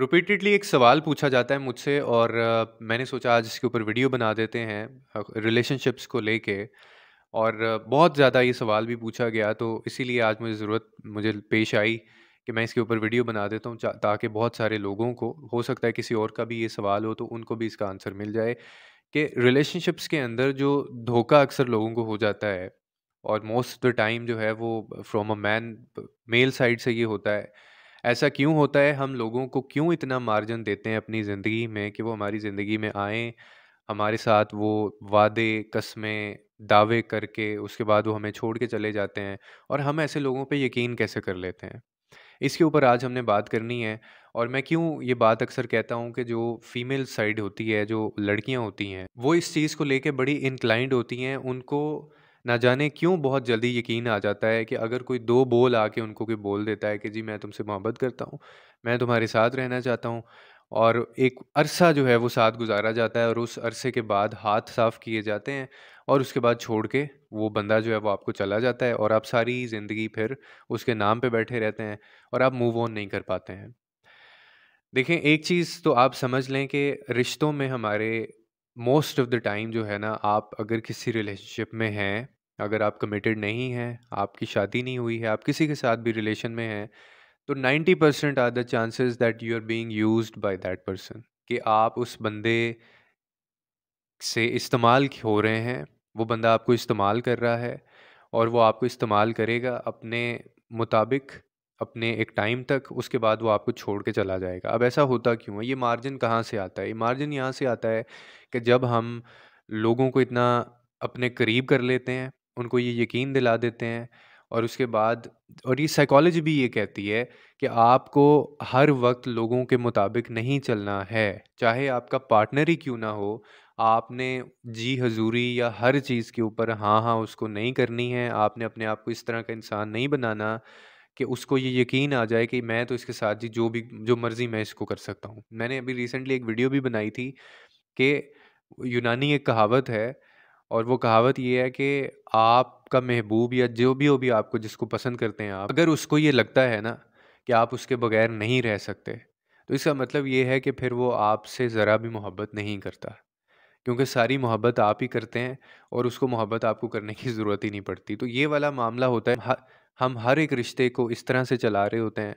Repeatedly एक सवाल पूछा जाता है मुझसे और मैंने सोचा आज इसके ऊपर वीडियो बना देते हैं रिलेशनशिप्स को लेके और बहुत ज़्यादा ये सवाल भी पूछा गया तो इसीलिए आज मुझे ज़रूरत मुझे पेश आई कि मैं इसके ऊपर वीडियो बना देता हूँ ताकि बहुत सारे लोगों को हो सकता है किसी और का भी ये सवाल हो तो उनको भी इसका आंसर मिल जाए कि रिलेशनशिप्स के अंदर जो धोखा अक्सर लोगों को हो जाता है और मोस्ट ऑफ द टाइम जो है वो from a man male side से ये होता है ऐसा क्यों होता है हम लोगों को क्यों इतना मार्जिन देते हैं अपनी ज़िंदगी में कि वो हमारी ज़िंदगी में आएँ हमारे साथ वो वादे कस्में दावे करके उसके बाद वो हमें छोड़ के चले जाते हैं और हम ऐसे लोगों पे यकीन कैसे कर लेते हैं इसके ऊपर आज हमने बात करनी है और मैं क्यों ये बात अक्सर कहता हूँ कि जो फीमेल साइड होती है जो लड़कियाँ होती हैं वो इस चीज़ को लेके बड़ी इंक्लाइंड होती हैं उनको ना जाने क्यों बहुत जल्दी यकीन आ जाता है कि अगर कोई दो बोल आके उनको कोई बोल देता है कि जी मैं तुमसे मोहब्बत करता हूँ मैं तुम्हारे साथ रहना चाहता हूँ और एक अरसा जो है वो साथ गुजारा जाता है और उस अरसे के बाद हाथ साफ़ किए जाते हैं और उसके बाद छोड़ के वो बंदा जो है वो आपको चला जाता है और आप सारी ज़िंदगी फिर उसके नाम पे बैठे रहते हैं और आप मूव ऑन नहीं कर पाते हैं देखें एक चीज़ तो आप समझ लें कि रिश्तों में हमारे मोस्ट ऑफ़ द टाइम जो है ना आप अगर किसी रिलेशनशिप में हैं अगर आप कमिटेड नहीं हैं आपकी शादी नहीं हुई है आप किसी के साथ भी रिलेशन में हैं तो 90 percent are the chances that you are being used by that person कि आप उस बंदे से इस्तेमाल हो रहे हैं वो बंदा आपको इस्तेमाल कर रहा है और वो आपको इस्तेमाल करेगा अपने मुताबिक अपने एक टाइम तक उसके बाद वो आपको छोड़ के चला जाएगा अब ऐसा होता क्यों है ये मार्जिन कहाँ से आता है ये मार्जिन यहाँ से आता है कि जब हम लोगों को इतना अपने करीब कर लेते हैं उनको ये यकीन दिला देते हैं और उसके बाद और ये साइकोलॉजी भी ये कहती है कि आपको हर वक्त लोगों के मुताबिक नहीं चलना है चाहे आपका पार्टनर ही क्यों ना हो आपने जी हजूरी या हर चीज़ के ऊपर हाँ हाँ उसको नहीं करनी है आपने अपने आप को इस तरह का इंसान नहीं बनाना कि उसको ये यकीन आ जाए कि मैं तो इसके साथ जी जो भी जो मर्ज़ी मैं इसको कर सकता हूँ मैंने अभी रिसेंटली एक वीडियो भी बनाई थी कि यूनानी एक कहावत है और वो कहावत ये है कि आपका महबूब या जो भी हो भी आपको जिसको पसंद करते हैं आप अगर उसको ये लगता है ना कि आप उसके बगैर नहीं रह सकते तो इसका मतलब ये है कि फिर वो आपसे ज़रा भी मोहब्बत नहीं करता क्योंकि सारी मोहब्बत आप ही करते हैं और उसको मोहब्बत आपको करने की ज़रूरत ही नहीं पड़ती तो ये वाला मामला होता है हम हर एक रिश्ते को इस तरह से चला रहे होते हैं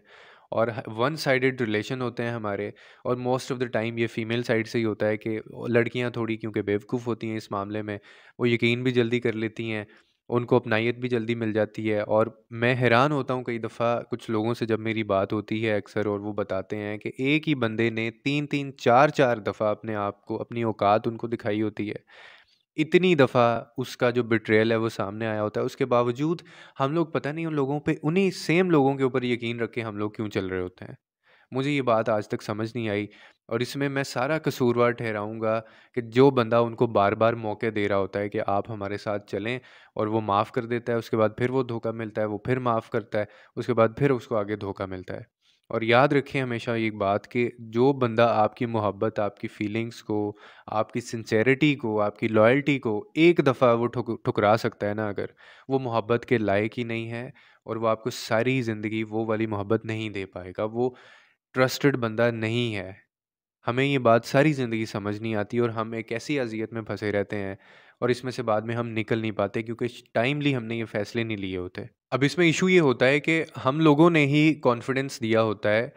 और वन साइडेड रिलेशन होते हैं हमारे और मोस्ट ऑफ द टाइम ये फीमेल साइड से ही होता है कि लड़कियां थोड़ी क्योंकि बेवकूफ़ होती हैं इस मामले में वो यकीन भी जल्दी कर लेती हैं उनको अपनाइत भी जल्दी मिल जाती है और मैं हैरान होता हूँ कई दफ़ा कुछ लोगों से जब मेरी बात होती है अक्सर और वो बताते हैं कि एक ही बंदे ने तीन तीन चार चार दफ़ा अपने आप को अपनी औकात उनको दिखाई होती है इतनी दफ़ा उसका जो बिट्रेयल है वो सामने आया होता है उसके बावजूद हम लोग पता नहीं उन लोगों पे उन्हीं सेम लोगों के ऊपर यकीन रख के हम लोग क्यों चल रहे होते हैं मुझे ये बात आज तक समझ नहीं आई और इसमें मैं सारा कसूरवार ठहराऊँगा कि जो बंदा उनको बार बार मौके दे रहा होता है कि आप हमारे साथ चलें और वो माफ़ कर देता है उसके बाद फिर वो धोखा मिलता है वो फिर माफ़ करता है उसके बाद फिर उसको आगे धोखा मिलता है और याद रखें हमेशा एक बात कि जो बंदा आपकी मोहब्बत आपकी फीलिंग्स को आपकी सिंसेरिटी को आपकी लॉयल्टी को एक दफ़ा वो ठुकरा सकता है ना अगर वो मोहब्बत के लायक ही नहीं है और वो आपको सारी ज़िंदगी वो वाली मोहब्बत नहीं दे पाएगा वो ट्रस्टेड बंदा नहीं है हमें ये बात सारी ज़िंदगी समझ नहीं आती और हम एक ऐसी अजियत में फंसे रहते हैं और इसमें से बाद में हम निकल नहीं पाते क्योंकि टाइमली हमने ये फैसले नहीं लिए होते अब इसमें इशू ये होता है कि हम लोगों ने ही कॉन्फिडेंस दिया होता है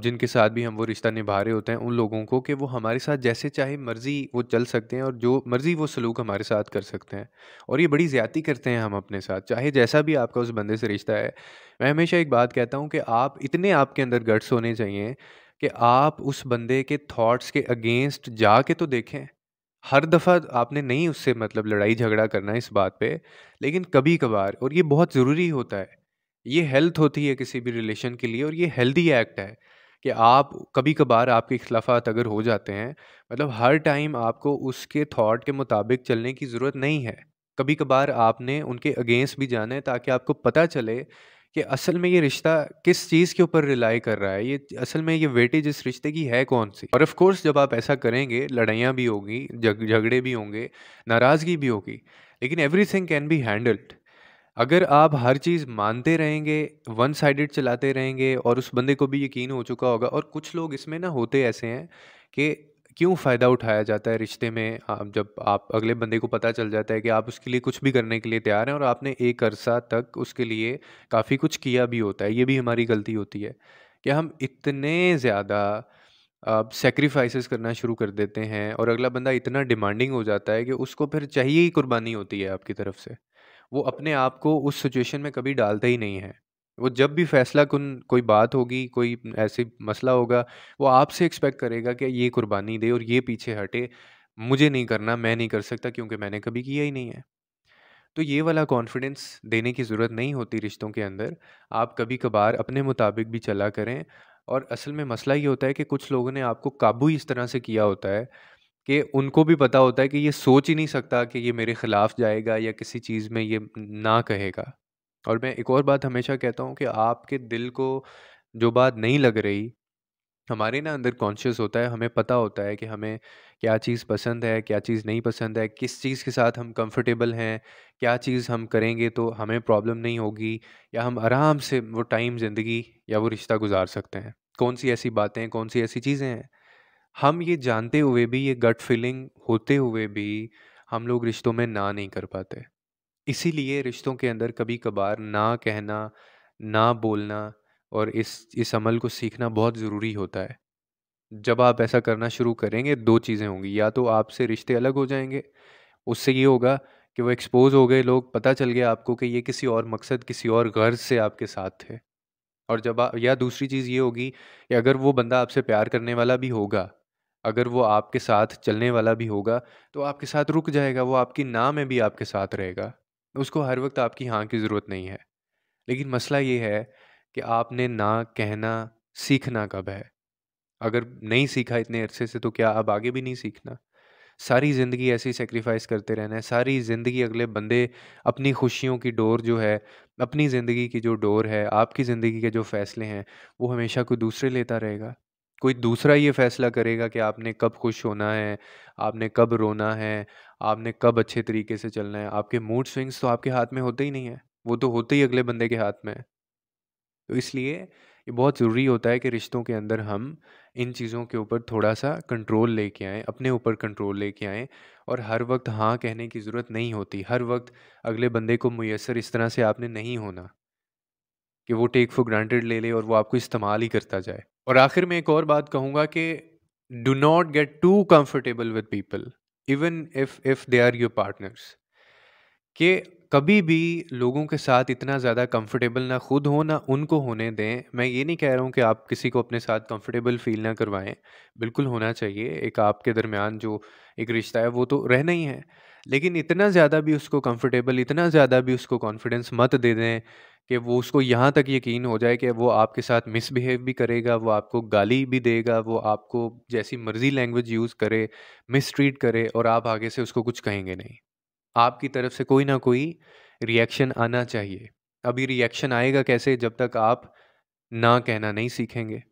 जिनके साथ भी हम वो रिश्ता निभा रहे होते हैं उन लोगों को कि वो हमारे साथ जैसे चाहे मर्ज़ी वो चल सकते हैं और जो मर्ज़ी वो सलूक हमारे साथ कर सकते हैं और ये बड़ी ज़्यादती करते हैं हम अपने साथ चाहे जैसा भी आपका उस बंदे से रिश्ता है मैं हमेशा एक बात कहता हूँ कि आप इतने आपके अंदर गट्स होने चाहिए कि आप उस बंदे के थॉट्स के अगेंस्ट जा के तो देखें हर दफ़ा आपने नहीं उससे मतलब लड़ाई झगड़ा करना है इस बात पे लेकिन कभी कभार और ये बहुत ज़रूरी होता है ये हेल्थ होती है किसी भी रिलेशन के लिए और ये हेल्दी एक्ट है कि आप कभी कभार आपके अख्तलाफात अगर हो जाते हैं मतलब हर टाइम आपको उसके थॉट के मुताबिक चलने की ज़रूरत नहीं है कभी कभार आपने उनके अगेंस्ट भी जाना है ताकि आपको पता चले कि असल में ये रिश्ता किस चीज़ के ऊपर रिलाई कर रहा है ये असल में ये वेटेज इस रिश्ते की है कौन सी और ऑफ़ कोर्स जब आप ऐसा करेंगे लड़ाइयाँ भी होगी झगड़े जग, भी होंगे नाराज़गी भी होगी लेकिन एवरीथिंग कैन बी हैंडल्ड अगर आप हर चीज़ मानते रहेंगे वन साइडेड चलाते रहेंगे और उस बंदे को भी यकीन हो चुका होगा और कुछ लोग इसमें ना होते ऐसे हैं कि क्यों फ़ायदा उठाया जाता है रिश्ते में आप जब आप अगले बंदे को पता चल जाता है कि आप उसके लिए कुछ भी करने के लिए तैयार हैं और आपने एक अरसा तक उसके लिए काफ़ी कुछ किया भी होता है ये भी हमारी गलती होती है कि हम इतने ज़्यादा आप सेक्रीफाइसेस करना शुरू कर देते हैं और अगला बंदा इतना डिमांडिंग हो जाता है कि उसको फिर चाहिए ही कुर्बानी होती है आपकी तरफ से वो अपने आप को उस सिचुएशन में कभी डालता ही नहीं है वो जब भी फैसला कुन कोई बात होगी कोई ऐसे मसला होगा वो आपसे एक्सपेक्ट करेगा कि ये कुर्बानी दे और ये पीछे हटे मुझे नहीं करना मैं नहीं कर सकता क्योंकि मैंने कभी किया ही नहीं है तो ये वाला कॉन्फिडेंस देने की ज़रूरत नहीं होती रिश्तों के अंदर आप कभी कभार अपने मुताबिक भी चला करें और असल में मसला ये होता है कि कुछ लोगों ने आपको काबू इस तरह से किया होता है कि उनको भी पता होता है कि ये सोच ही नहीं सकता कि ये मेरे ख़िलाफ़ जाएगा या किसी चीज़ में ये ना कहेगा और मैं एक और बात हमेशा कहता हूँ कि आपके दिल को जो बात नहीं लग रही हमारे ना अंदर कॉन्शियस होता है हमें पता होता है कि हमें क्या चीज़ पसंद है क्या चीज़ नहीं पसंद है किस चीज़ के साथ हम कंफर्टेबल हैं क्या चीज़ हम करेंगे तो हमें प्रॉब्लम नहीं होगी या हम आराम से वो टाइम ज़िंदगी या वो रिश्ता गुजार सकते हैं कौन सी ऐसी बातें कौन सी ऐसी चीज़ें हैं हम ये जानते हुए भी ये गट फीलिंग होते हुए भी हम लोग रिश्तों में ना नहीं कर पाते इसीलिए रिश्तों के अंदर कभी कभार ना कहना, ना बोलना और इस इस अमल को सीखना बहुत ज़रूरी होता है। जब आप ऐसा करना शुरू करेंगे दो चीज़ें होंगी या तो आपसे रिश्ते अलग हो जाएंगे उससे ये होगा कि वो एक्सपोज़ हो गए लोग, पता चल गया आपको कि ये किसी और मकसद, किसी और गर्ज़ से आपके साथ थे। और जब आ या दूसरी चीज़ ये होगी कि अगर वो बंदा आपसे प्यार करने वाला भी होगा, अगर वो आपके साथ चलने वाला भी होगा, तो आपके साथ रुक जाएगा, वो आपकी ना में भी आपके साथ रहेगा। उसको हर वक्त आपकी हाँ की ज़रूरत नहीं है लेकिन मसला ये है कि आपने ना कहना सीखना कब है अगर नहीं सीखा इतने अरसे से तो क्या अब आगे भी नहीं सीखना सारी ज़िंदगी ऐसी सेक्रीफाइस करते रहना है सारी ज़िंदगी अगले बंदे अपनी खुशियों की डोर जो है अपनी ज़िंदगी की जो डोर है आपकी ज़िंदगी के जो फ़ैसले हैं वो हमेशा कोई दूसरे लेता रहेगा कोई दूसरा ये फैसला करेगा कि आपने कब खुश होना है आपने कब रोना है आपने कब अच्छे तरीके से चलना है आपके मूड स्विंग्स तो आपके हाथ में होते ही नहीं है वो तो होते ही अगले बंदे के हाथ में तो इसलिए ये बहुत ज़रूरी होता है कि रिश्तों के अंदर हम इन चीज़ों के ऊपर थोड़ा सा कंट्रोल लेके आएँ अपने ऊपर कंट्रोल लेके आएँ और हर वक्त हाँ कहने की ज़रूरत नहीं होती हर वक्त अगले बंदे को मैसर इस तरह से आपने नहीं होना कि वो टेक फॉर ग्रांटेड ले ले और वो आपको इस्तेमाल ही करता जाए और आखिर में एक और बात कहूँगा कि do not get too comfortable with people even if if they are your partners कि कभी भी लोगों के साथ इतना ज़्यादा कंफर्टेबल ना खुद हो ना उनको होने दें मैं ये नहीं कह रहा हूँ कि आप किसी को अपने साथ कंफर्टेबल फील ना करवाएं बिल्कुल होना चाहिए एक आपके दरमियान जो एक रिश्ता है वो तो रहना ही है लेकिन इतना ज़्यादा भी उसको कंफर्टेबल इतना ज़्यादा भी उसको कॉन्फिडेंस मत दे दें कि वो उसको यहाँ तक यकीन हो जाए कि वो आपके साथ मिसबिहेव भी करेगा वो आपको गाली भी देगा वो आपको जैसी मर्जी लैंग्वेज यूज़ करे मिसट्रीट करे और आप आगे से उसको कुछ कहेंगे नहीं आपकी तरफ से कोई ना कोई रिएक्शन आना चाहिए अभी रिएक्शन आएगा कैसे जब तक आप ना कहना नहीं सीखेंगे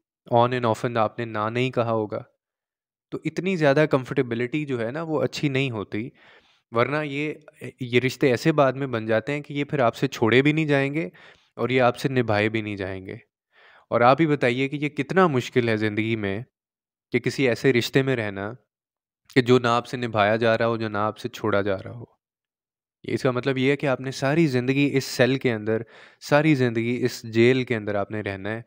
ऑन एंड ऑफ एंड आपने ना नहीं कहा होगा तो इतनी ज़्यादा कंफर्टेबिलिटी जो है ना वो अच्छी नहीं होती वरना ये ये रिश्ते ऐसे बाद में बन जाते हैं कि ये फिर आपसे छोड़े भी नहीं जाएंगे और ये आपसे निभाए भी नहीं जाएंगे और आप ही बताइए कि ये कितना मुश्किल है ज़िंदगी में कि किसी ऐसे रिश्ते में रहना कि जो ना आपसे निभाया जा रहा हो जो ना आपसे छोड़ा जा रहा हो इसका मतलब ये है कि आपने सारी ज़िंदगी इस सेल के अंदर सारी ज़िंदगी इस जेल के अंदर आपने रहना है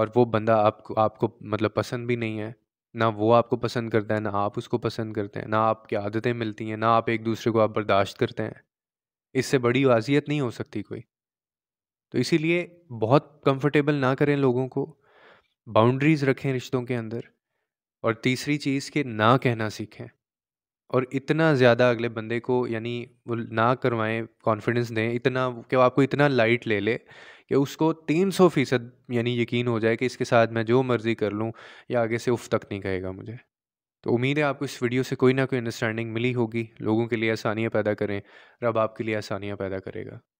और वो बंदा आपको आपको मतलब पसंद भी नहीं है ना वो आपको पसंद करता है ना आप उसको पसंद करते हैं ना आपकी आदतें मिलती हैं ना आप एक दूसरे को आप बर्दाश्त करते हैं इससे बड़ी वाजियत नहीं हो सकती कोई तो इसीलिए बहुत कंफर्टेबल ना करें लोगों को बाउंड्रीज़ रखें रिश्तों के अंदर और तीसरी चीज़ के ना कहना सीखें और इतना ज़्यादा अगले बंदे को यानी वो ना करवाएं कॉन्फिडेंस दें इतना कि आपको इतना लाइट ले ले कि उसको तीन सौ फीसद यानी यकीन हो जाए कि इसके साथ मैं जो मर्ज़ी कर लूँ या आगे से उफ तक नहीं कहेगा मुझे तो उम्मीद है आपको इस वीडियो से कोई ना कोई अंडरस्टैंडिंग मिली होगी लोगों के लिए आसानियाँ पैदा करें रब आपके लिए आसानियाँ पैदा करेगा